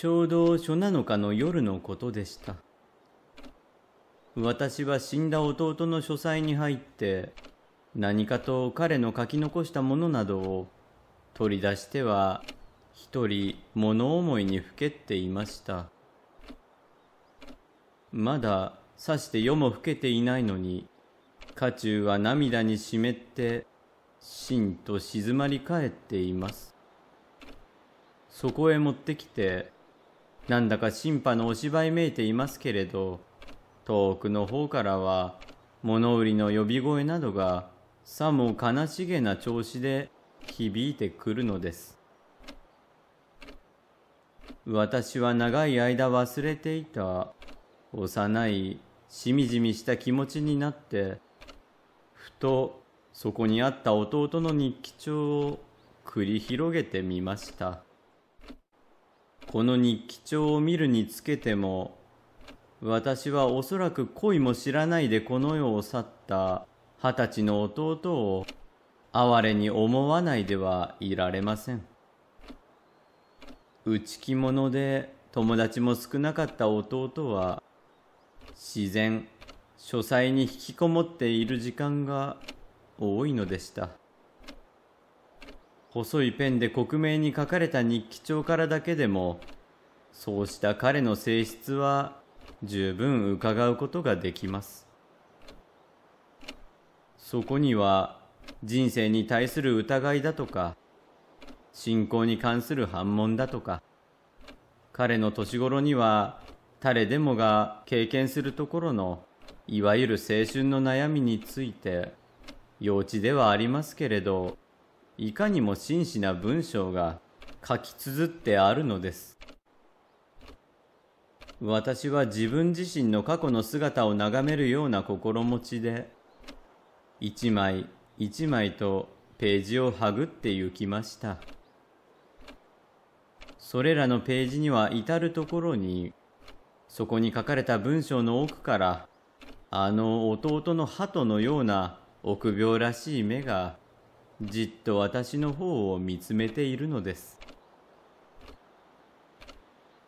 ちょうど初七日の夜のことでした私は死んだ弟の書斎に入って何かと彼の書き残したものなどを取り出しては一人物思いにふけっていましたまださして夜もふけていないのに家中は涙に湿ってしんと静まり返っていますそこへ持ってきてなんだか審判のお芝居めいていますけれど、遠くの方からは物売りの呼び声などがさも悲しげな調子で響いてくるのです。私は長い間忘れていた幼いしみじみした気持ちになってふとそこにあった弟の日記帳を繰り広げてみました。この日記帳を見るにつけても私はおそらく恋も知らないでこの世を去った二十歳の弟を哀れに思わないではいられません内気者で友達も少なかった弟は自然書斎に引きこもっている時間が多いのでした。細いペンで克明に書かれた日記帳からだけでもそうした彼の性質は十分伺うことができますそこには人生に対する疑いだとか信仰に関する反問だとか彼の年頃には誰でもが経験するところのいわゆる青春の悩みについて幼稚ではありますけれどいかにも真摯な文章が書き綴ってあるのです。私は自分自身の過去の姿を眺めるような心持ちで、一枚一枚とページをはぐってゆきました。それらのページには至るところに、そこに書かれた文章の奥から、あの弟の鳩のような臆病らしい目がじっと私の方を見つめているのです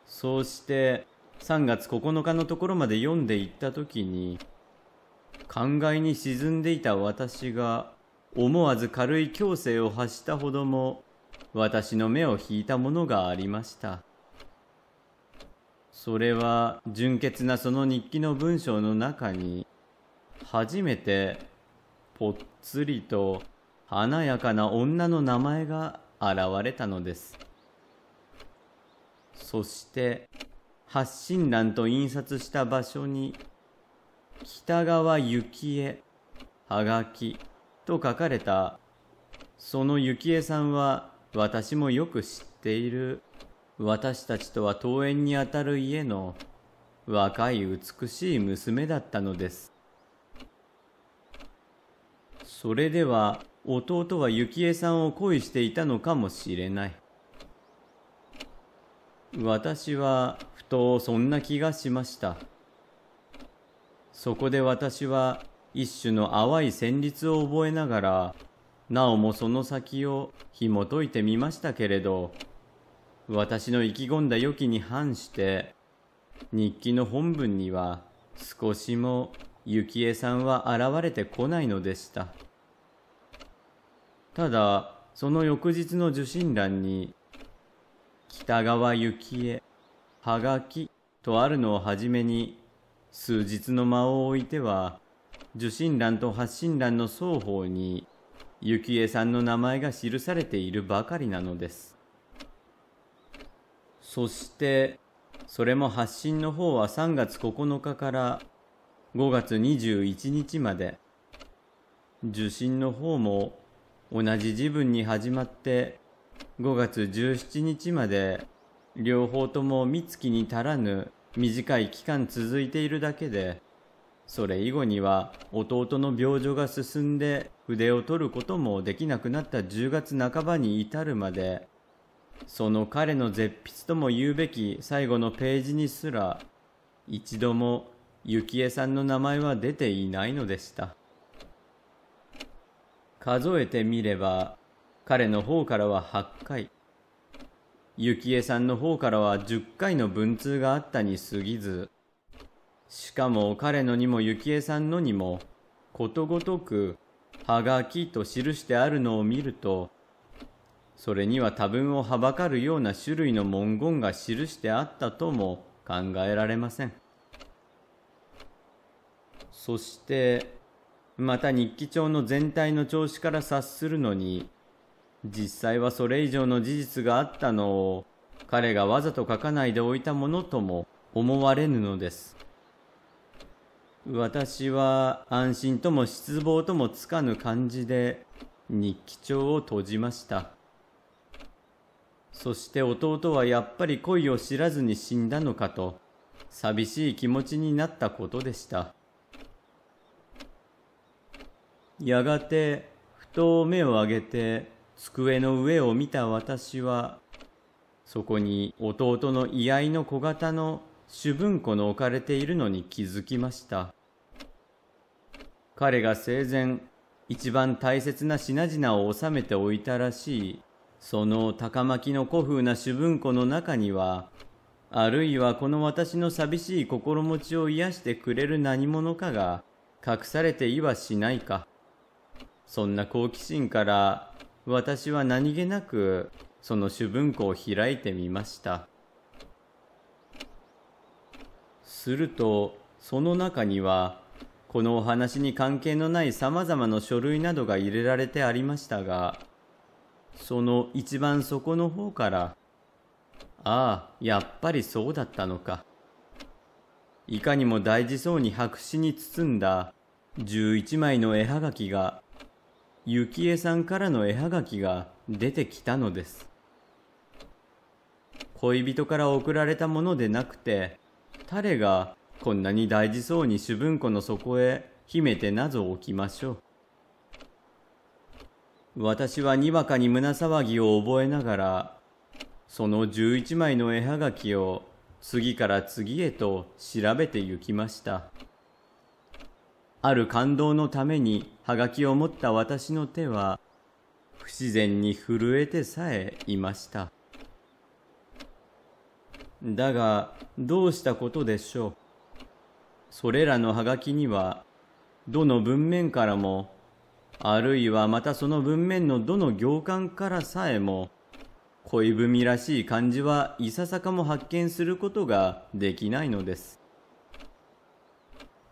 そうして3月9日のところまで読んでいった時に感慨に沈んでいた私が思わず軽い強制を発したほども私の目を引いたものがありましたそれは純潔なその日記の文章の中に初めてぽっつりと華やかな女の名前が現れたのです。そして発信欄と印刷した場所に「北川幸恵はがき」と書かれたその幸恵さんは私もよく知っている私たちとは遠縁にあたる家の若い美しい娘だったのですそれでは弟は幸恵さんを恋していたのかもしれない私はふとそんな気がしましたそこで私は一種の淡い旋律を覚えながらなおもその先を紐解いてみましたけれど私の意気込んだ良きに反して日記の本文には少しも幸恵さんは現れてこないのでした。ただ、その翌日の受信欄に、北川幸恵、はがきとあるのをはじめに、数日の間を置いては、受信欄と発信欄の双方に、幸恵さんの名前が記されているばかりなのです。そして、それも発信の方は3月9日から5月21日まで、受信の方も同じ時分に始まって5月17日まで両方とも三月に足らぬ短い期間続いているだけでそれ以後には弟の病状が進んで筆を取ることもできなくなった10月半ばに至るまでその彼の絶筆とも言うべき最後のページにすら一度も幸恵さんの名前は出ていないのでした。数えてみれば、彼の方からは8回、幸恵さんの方からは10回の文通があったに過ぎず、しかも彼のにも幸恵さんのにも、ことごとく、はがきと記してあるのを見ると、それには多分をはばかるような種類の文言が記してあったとも考えられません。そして、また日記帳の全体の調子から察するのに、実際はそれ以上の事実があったのを、彼がわざと書かないでおいたものとも思われぬのです。私は安心とも失望ともつかぬ感じで日記帳を閉じました。そして弟はやっぱり恋を知らずに死んだのかと寂しい気持ちになったことでした。やがてふと目を上げて机の上を見た私はそこに弟の居合の小型の主文庫の置かれているのに気づきました彼が生前一番大切な品々を収めておいたらしいその高巻の古風な主文庫の中にはあるいはこの私の寂しい心持ちを癒してくれる何者かが隠されていはしないかそんな好奇心から私は何気なくその主文庫を開いてみましたするとその中にはこのお話に関係のないさまざまな書類などが入れられてありましたがその一番底の方からああやっぱりそうだったのかいかにも大事そうに白紙に包んだ11枚の絵はがきが幸恵さんからの絵はがきが出てきたのです。恋人から送られたものでなくて、彼がこんなに大事そうに主文庫の底へ秘めて謎を置きましょう。私はにわかに胸騒ぎを覚えながら、その11枚の絵はがきを次から次へと調べてゆきました。ある感動のためにはがきを持った私の手は不自然に震えてさえいました。だがどうしたことでしょう。それらのはがきにはどの文面からもあるいはまたその文面のどの行間からさえも恋文らしい漢字はいささかも発見することができないのです。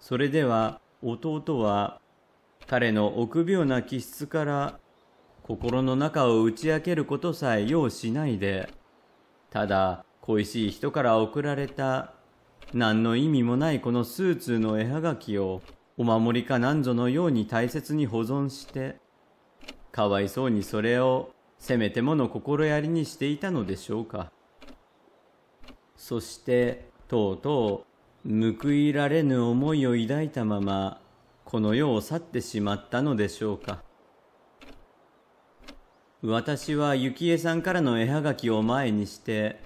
それでは弟は彼の臆病な気質から心の中を打ち明けることさえ要しないでただ恋しい人から送られた何の意味もないこのスーツの絵はがきをお守りか何ぞのように大切に保存してかわいそうにそれをせめてもの心やりにしていたのでしょうかそしてとうとう報いられぬ思いを抱いたままこの世を去ってしまったのでしょうか私は幸恵さんからの絵はがきを前にして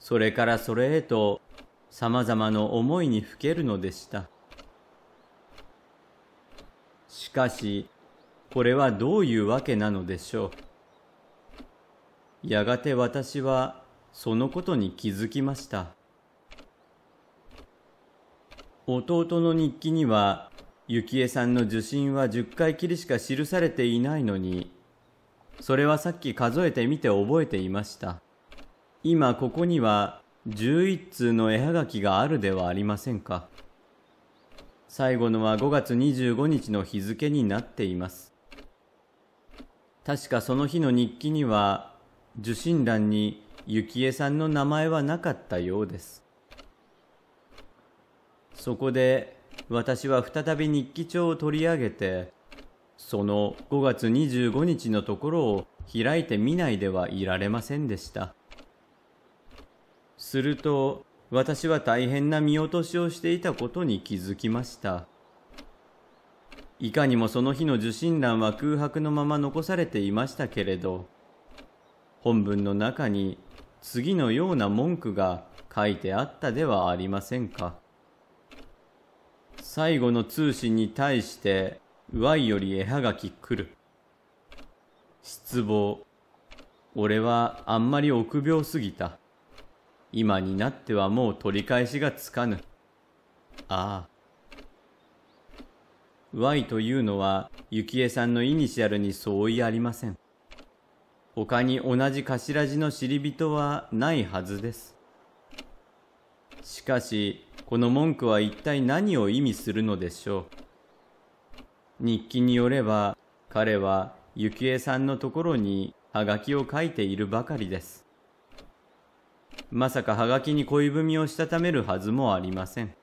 それからそれへとさまざまの思いにふけるのでしたしかしこれはどういうわけなのでしょうやがて私はそのことに気づきました弟の日記には幸恵さんの受診は10回きりしか記されていないのにそれはさっき数えてみて覚えていました今ここには11通の絵はがきがあるではありませんか最後のは5月25日の日付になっています確かその日の日記には受信欄に幸恵さんの名前はなかったようですそこで私は再び日記帳を取り上げてその5月25日のところを開いてみないではいられませんでしたすると私は大変な見落としをしていたことに気づきましたいかにもその日の受信欄は空白のまま残されていましたけれど本文の中に次のような文句が書いてあったではありませんか。最後の通信に対して、Y より絵はがき来る。失望。俺はあんまり臆病すぎた。今になってはもう取り返しがつかぬ。ああ。Y というのは、幸恵さんのイニシャルに相違ありません。他に同じ頭字の知り人はないはずです。しかし、この文句は一体何を意味するのでしょう日記によれば彼は幸恵さんのところにハガキを書いているばかりですまさかハガキに恋文をしたためるはずもありません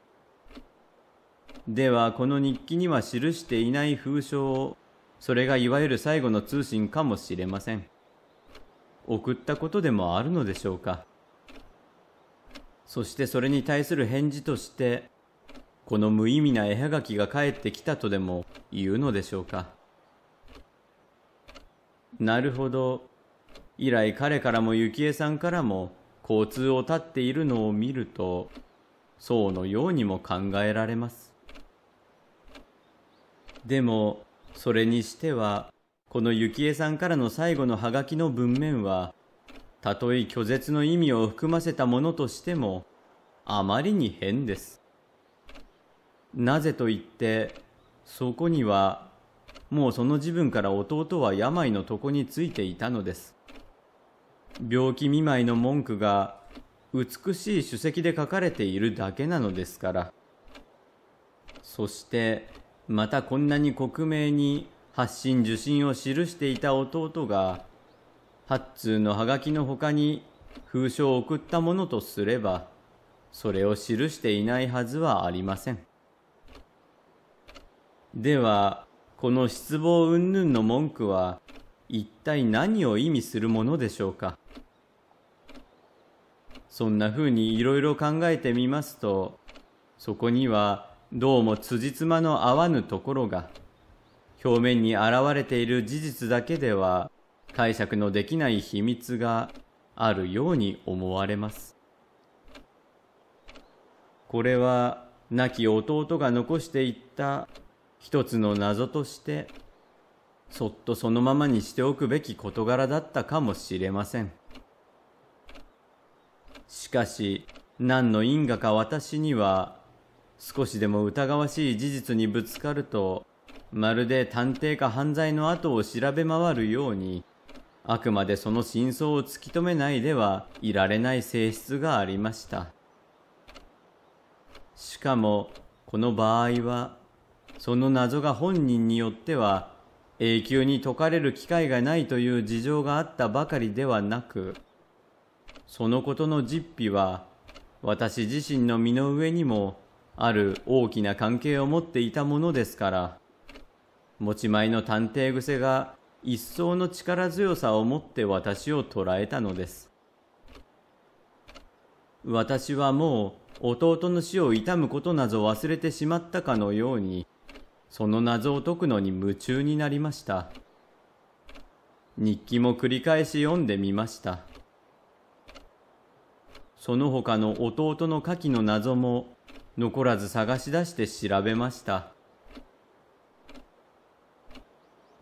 ではこの日記には記していない封書をそれがいわゆる最後の通信かもしれません送ったことでもあるのでしょうかそしてそれに対する返事として、この無意味な絵はがきが返ってきたとでも言うのでしょうか。なるほど。以来彼からも幸恵さんからも交通を断っているのを見ると、そうのようにも考えられます。でも、それにしては、この幸恵さんからの最後のはがきの文面は、たとえ拒絶の意味を含ませたものとしても、あまりに変です。なぜと言って、そこには、もうその自分から弟は病の床についていたのです。病気見舞いの文句が、美しい主席で書かれているだけなのですから。そして、またこんなに克明に発信受信を記していた弟が、八通のはがきのほかに封書を送ったものとすれば、それを記していないはずはありません。では、この失望云々の文句は、一体何を意味するものでしょうか。そんなふうにいろいろ考えてみますと、そこにはどうも辻褄の合わぬところが、表面に現れている事実だけでは解釈のできない秘密があるように思われます。これは亡き弟が残していった一つの謎としてそっとそのままにしておくべき事柄だったかもしれませんしかし何の因果か私には少しでも疑わしい事実にぶつかるとまるで探偵か犯罪の後を調べ回るようにあくまでその真相を突き止めないではいられない性質がありました。しかも、この場合は、その謎が本人によっては永久に解かれる機会がないという事情があったばかりではなく、そのことの実費は私自身の身の上にもある大きな関係を持っていたものですから、持ち前の探偵癖が一層の力強さをもって私を捕らえたのです。私はもう弟の死を悼むことなど忘れてしまったかのように、その謎を解くのに夢中になりました。日記も繰り返し読んでみました。その他の弟の下記の謎も残らず探し出して調べました。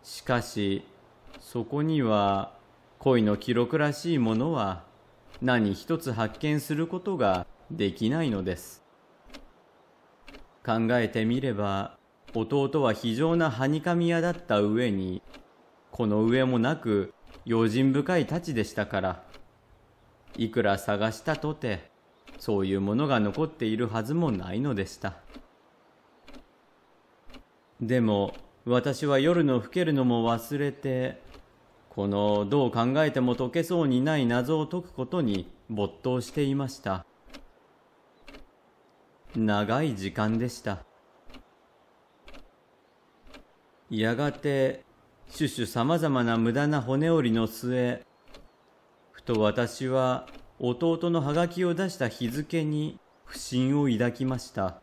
しかし、そこには恋の記録らしいものは何一つ発見することができないのです考えてみれば弟は非常なはにかみ屋だった上にこの上もなく用心深い太刀でしたからいくら探したとてそういうものが残っているはずもないのでしたでも私は夜の更けるのも忘れてこのどう考えても解けそうにない謎を解くことに没頭していました長い時間でしたやがてシュさまざまな無駄な骨折りの末ふと私は弟のハガキを出した日付に不審を抱きました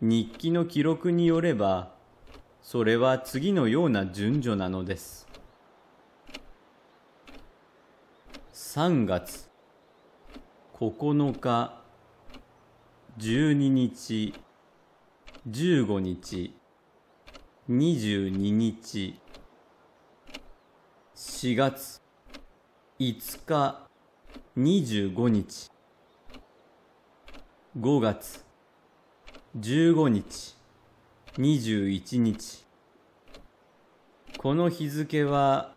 日記の記録によればそれは次のような順序なのです。3月9日12日15日22日4月5日25日5月15日21日この日付は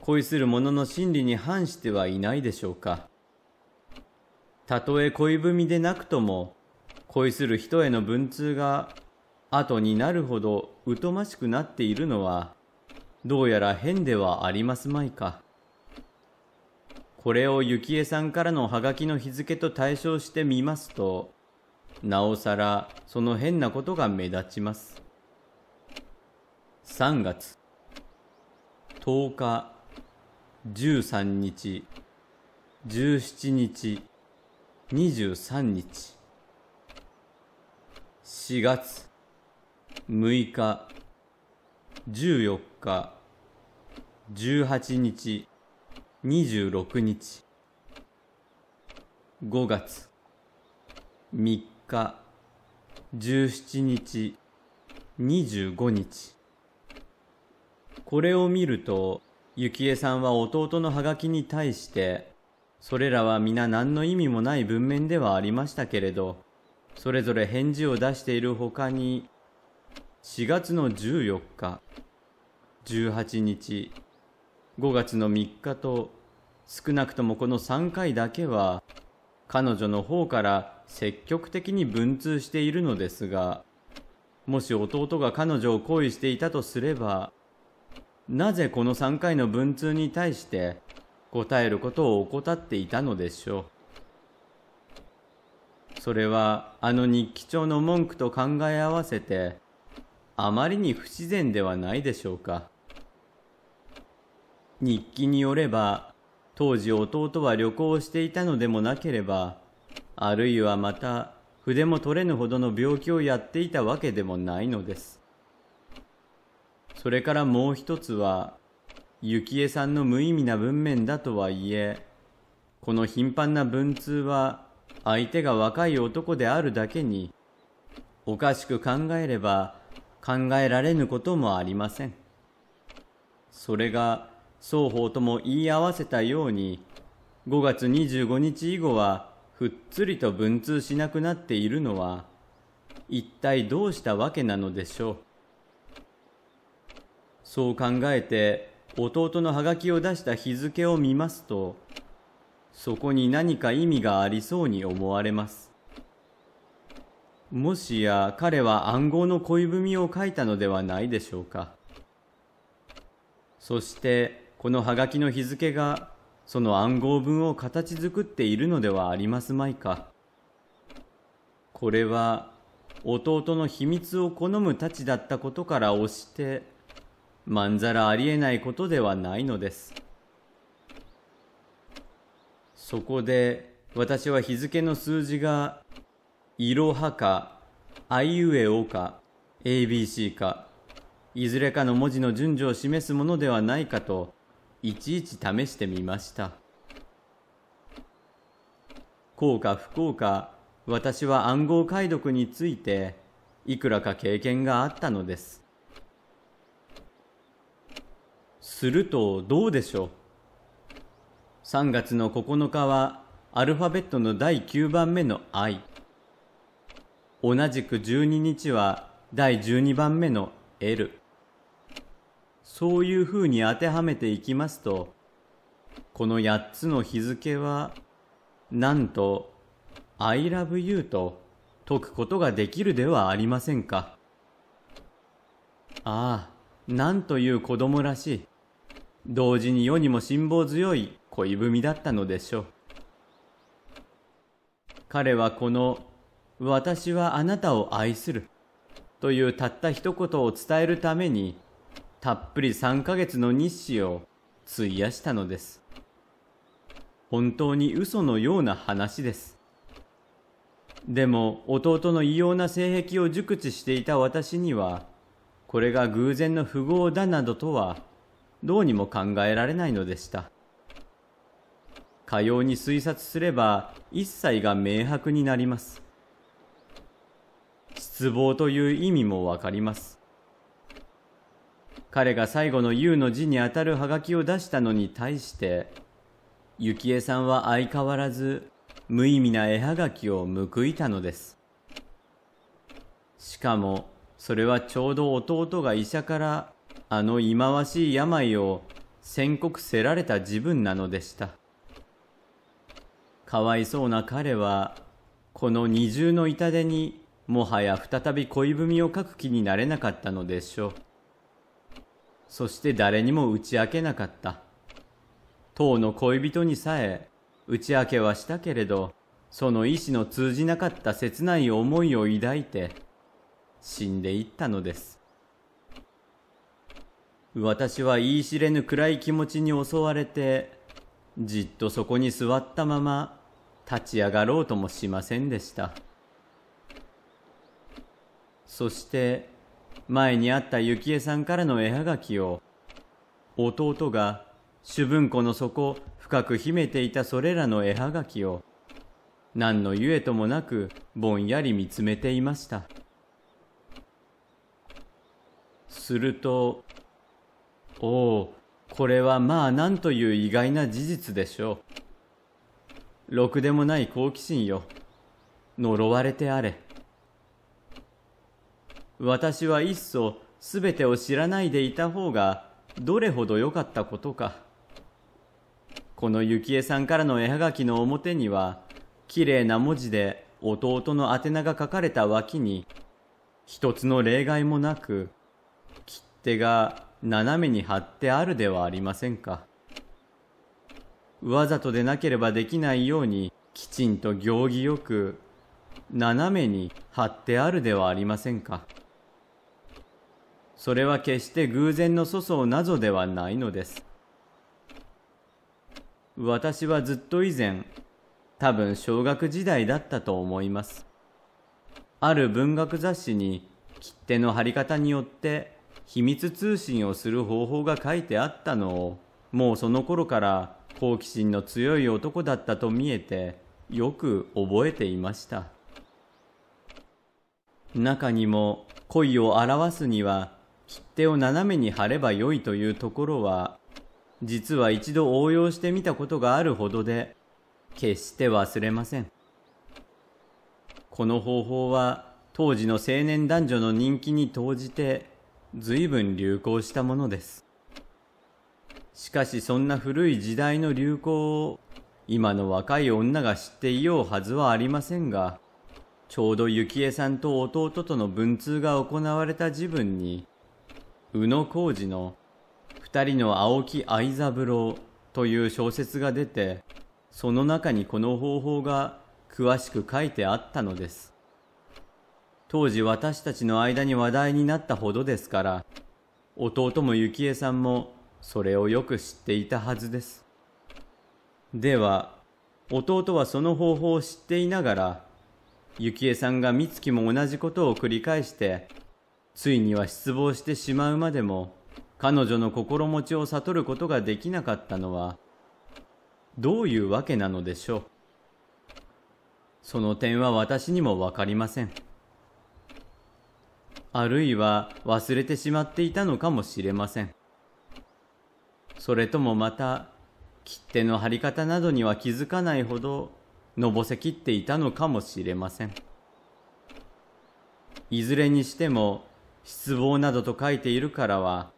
恋する者の心理に反してはいないでしょうかたとえ恋文でなくとも恋する人への文通が後になるほど疎ましくなっているのはどうやら変ではありますまいかこれを幸恵さんからのハガキの日付と対照してみますとなおさらその変なことが目立ちます。3月10日、13日、17日、23日。4月6日、14日、18日、26日。5月3日。日17日25日これを見ると幸恵さんは弟のハガキに対してそれらは皆何の意味もない文面ではありましたけれどそれぞれ返事を出しているほかに4月の14日18日5月の3日と少なくともこの3回だけは彼女の方から積極的に文通しているのですが、もし弟が彼女を恋していたとすれば、なぜこの3回の文通に対して答えることを怠っていたのでしょう。それはあの日記帳の文句と考え合わせて、あまりに不自然ではないでしょうか。日記によれば、当時弟は旅行していたのでもなければ、あるいはまた筆も取れぬほどの病気をやっていたわけでもないのです。それからもう一つは、幸恵さんの無意味な文面だとはいえ、この頻繁な文通は相手が若い男であるだけに、おかしく考えれば考えられぬこともありません。それが双方とも言い合わせたように5月25日以後はふっつりと文通しなくなっているのは一体どうしたわけなのでしょうそう考えて弟のハガキを出した日付を見ますとそこに何か意味がありそうに思われますもしや彼は暗号の恋文を書いたのではないでしょうかそしてこのはがきの日付がその暗号文を形作っているのではありますまいか。これは弟の秘密を好むたちだったことから押してまんざらありえないことではないのです。そこで私は日付の数字が「いろは」か「あいうえお」か「ABC」かいずれかの文字の順序を示すものではないかといちいち試してみましたうか不幸か私は暗号解読についていくらか経験があったのですするとどうでしょう3月の9日はアルファベットの第9番目の I 同じく12日は第12番目の L そういうふうに当てはめていきますと、この八つの日付は、なんと、I love you と解くことができるではありませんか。ああ、なんという子供らしい。同時に世にも辛抱強い恋文だったのでしょう。彼はこの、私はあなたを愛するというたった一言を伝えるために、たっぷり3ヶ月の日誌を費やしたのです。本当に嘘のような話です。でも弟の異様な性癖を熟知していた私には、これが偶然の富豪だなどとは、どうにも考えられないのでした。かように推察すれば一切が明白になります。失望という意味もわかります。彼が最後の U の字にあたるハガキを出したのに対して、幸恵さんは相変わらず無意味な絵はがきを報いたのです。しかも、それはちょうど弟が医者からあの忌まわしい病を宣告せられた自分なのでした。かわいそうな彼は、この二重の痛手にもはや再び恋文を書く気になれなかったのでしょう。そして誰にも打ち明けなかった。当の恋人にさえ打ち明けはしたけれど、その意志の通じなかった切ない思いを抱いて、死んでいったのです。私は言い知れぬ暗い気持ちに襲われて、じっとそこに座ったまま立ち上がろうともしませんでした。そして前にあった幸恵さんからの絵はがきを弟が主文庫の底深く秘めていたそれらの絵はがきを何のゆえともなくぼんやり見つめていましたすると「おおこれはまあなんという意外な事実でしょう」「ろくでもない好奇心よ呪われてあれ」私はいっそすべてを知らないでいた方がどれほど良かったことかこの幸恵さんからの絵はがきの表にはきれいな文字で弟の宛名が書かれた脇に一つの例外もなく切手が斜めに貼ってあるではありませんかわざとでなければできないようにきちんと行儀よく斜めに貼ってあるではありませんか。それは決して偶然の粗相などではないのです私はずっと以前多分小学時代だったと思いますある文学雑誌に切手の貼り方によって秘密通信をする方法が書いてあったのをもうその頃から好奇心の強い男だったと見えてよく覚えていました中にも恋を表すには切手を斜めに貼ればよいというところは、実は一度応用してみたことがあるほどで、決して忘れません。この方法は、当時の青年男女の人気に投じて、随分流行したものです。しかしそんな古い時代の流行を今の若い女が知っていようはずはありませんが、ちょうど幸恵さんと弟との文通が行われた時分に、宇野浩二の二人の青木愛三郎という小説が出て、その中にこの方法が詳しく書いてあったのです。当時私たちの間に話題になったほどですから、弟も幸恵さんもそれをよく知っていたはずです。では、弟はその方法を知っていながら、幸恵さんが美月も同じことを繰り返して、ついには失望してしまうまでも彼女の心持ちを悟ることができなかったのはどういうわけなのでしょうその点は私にもわかりませんあるいは忘れてしまっていたのかもしれませんそれともまた切手の貼り方などには気づかないほどのぼせきっていたのかもしれませんいずれにしても失望などと書いているからは、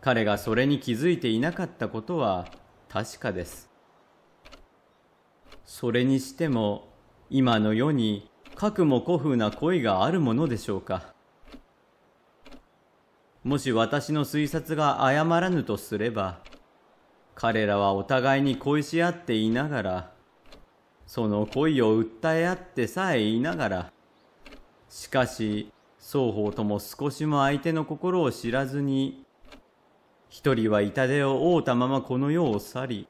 彼がそれに気づいていなかったことは確かです。それにしても、今の世に、かくも古風な恋があるものでしょうか。もし私の推察が誤らぬとすれば、彼らはお互いに恋し合っていながら、その恋を訴え合ってさえいながら、しかし、双方とも少しも相手の心を知らずに、一人は痛手を負うたままこの世を去り、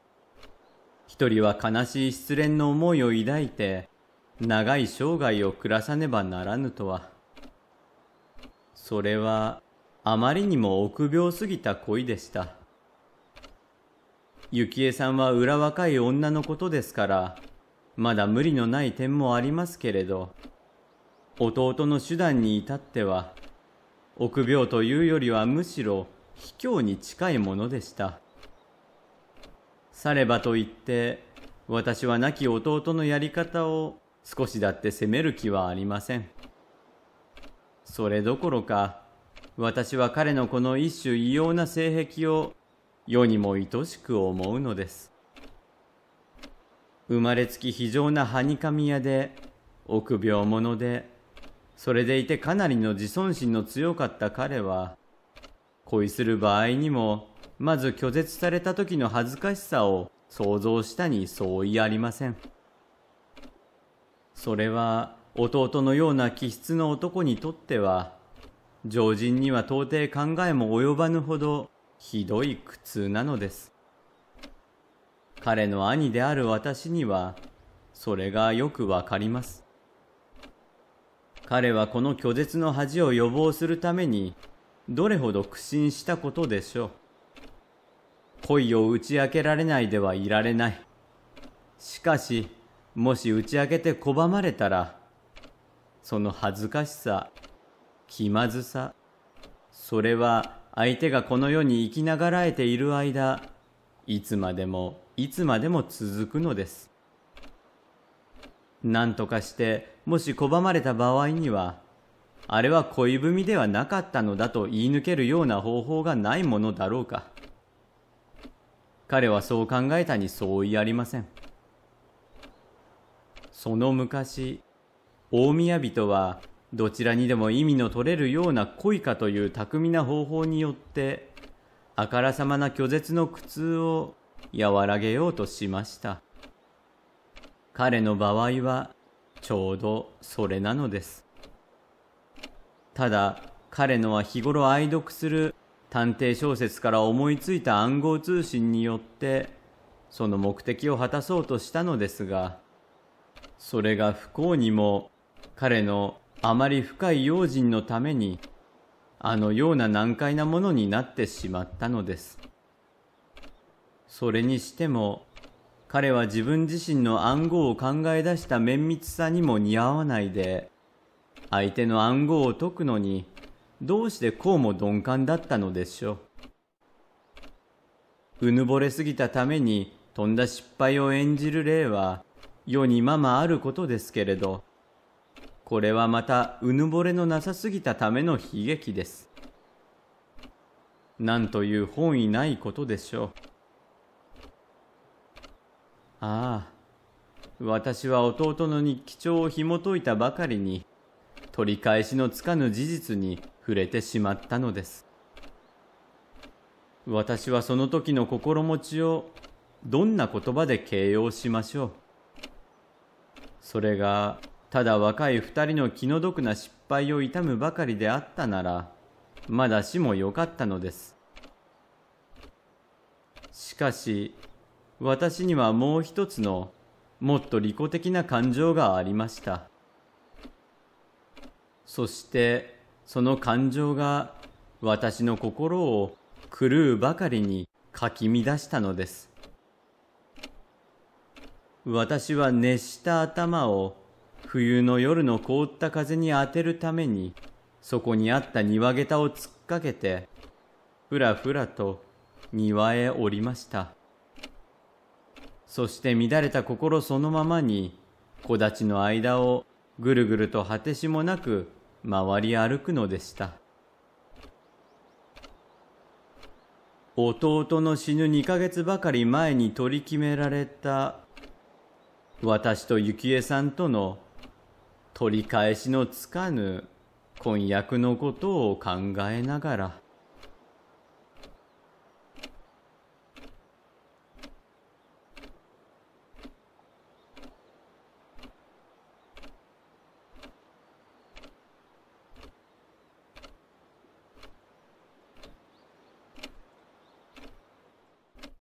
一人は悲しい失恋の思いを抱いて、長い生涯を暮らさねばならぬとは。それは、あまりにも臆病すぎた恋でした。幸恵さんは裏若い女のことですから、まだ無理のない点もありますけれど、弟の手段に至っては臆病というよりはむしろ卑怯に近いものでしたさればといって私は亡き弟のやり方を少しだって責める気はありませんそれどころか私は彼のこの一種異様な性癖を世にも愛しく思うのです生まれつき非常なはにかみ屋で臆病者でそれでいてかなりの自尊心の強かった彼は、恋する場合にも、まず拒絶された時の恥ずかしさを想像したに相違ありません。それは弟のような気質の男にとっては、常人には到底考えも及ばぬほどひどい苦痛なのです。彼の兄である私には、それがよくわかります。彼はこの拒絶の恥を予防するためにどれほど苦心したことでしょう恋を打ち明けられないではいられないしかしもし打ち明けて拒まれたらその恥ずかしさ気まずさそれは相手がこの世に生きながらえている間いつまでもいつまでも続くのです何とかしてもし拒まれた場合にはあれは恋文ではなかったのだと言い抜けるような方法がないものだろうか彼はそう考えたに相違ありませんその昔大宮人はどちらにでも意味の取れるような恋かという巧みな方法によってあからさまな拒絶の苦痛を和らげようとしました。彼の場合はちょうどそれなのです。ただ彼のは日頃愛読する探偵小説から思いついた暗号通信によってその目的を果たそうとしたのですがそれが不幸にも彼のあまり深い用心のためにあのような難解なものになってしまったのです。それにしても彼は自分自身の暗号を考え出した綿密さにも似合わないで、相手の暗号を解くのに、どうしてこうも鈍感だったのでしょう。うぬぼれすぎたために、とんだ失敗を演じる例は、世にままあることですけれど、これはまたうぬぼれのなさすぎたための悲劇です。なんという本意ないことでしょう。ああ私は弟の日記帳を紐解いたばかりに取り返しのつかぬ事実に触れてしまったのです私はその時の心持ちをどんな言葉で形容しましょうそれがただ若い二人の気の毒な失敗を痛むばかりであったならまだしもよかったのですしかし私にはもう一つのもっと利己的な感情がありましたそしてその感情が私の心を狂うばかりにかき乱したのです私は熱した頭を冬の夜の凍った風に当てるためにそこにあった庭下駄を突っかけてふらふらと庭へ降りました。そして乱れた心そのままに、木立の間をぐるぐると果てしもなく回り歩くのでした。弟の死ぬ2ヶ月ばかり前に取り決められた私と幸恵さんとの取り返しのつかぬ婚約のことを考えながら。